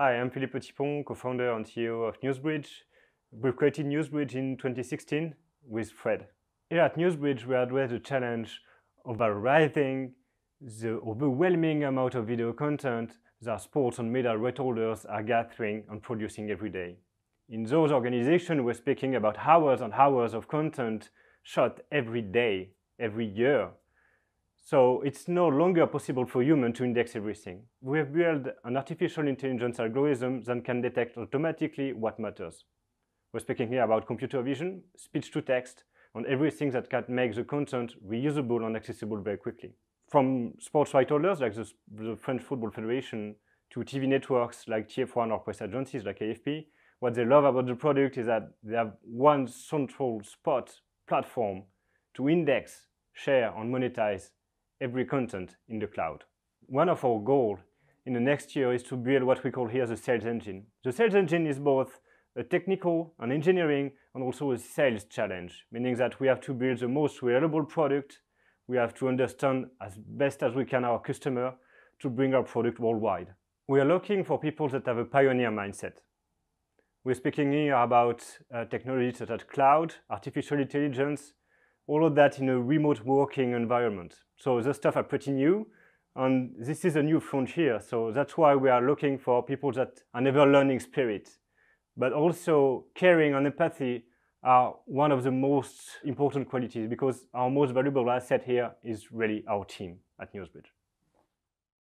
Hi, I'm Philippe Tipon, co-founder and CEO of Newsbridge. We've created Newsbridge in 2016 with Fred. Here at Newsbridge, we address the challenge of writing the overwhelming amount of video content that sports and media right holders are gathering and producing every day. In those organizations, we're speaking about hours and hours of content shot every day, every year, so it's no longer possible for human to index everything. We have built an artificial intelligence algorithm that can detect automatically what matters. We're speaking here about computer vision, speech-to-text, and everything that can make the content reusable and accessible very quickly. From sports rights holders like the, the French Football Federation to TV networks like TF1 or press agencies like AFP, what they love about the product is that they have one central spot platform to index, share, and monetize every content in the cloud. One of our goals in the next year is to build what we call here the sales engine. The sales engine is both a technical and engineering and also a sales challenge, meaning that we have to build the most reliable product. We have to understand as best as we can our customer to bring our product worldwide. We are looking for people that have a pioneer mindset. We're speaking here about uh, technologies such as cloud, artificial intelligence, all of that in a remote working environment. So the stuff are pretty new, and this is a new frontier. So that's why we are looking for people that are never learning spirit, but also caring and empathy are one of the most important qualities because our most valuable asset here is really our team at Newsbridge.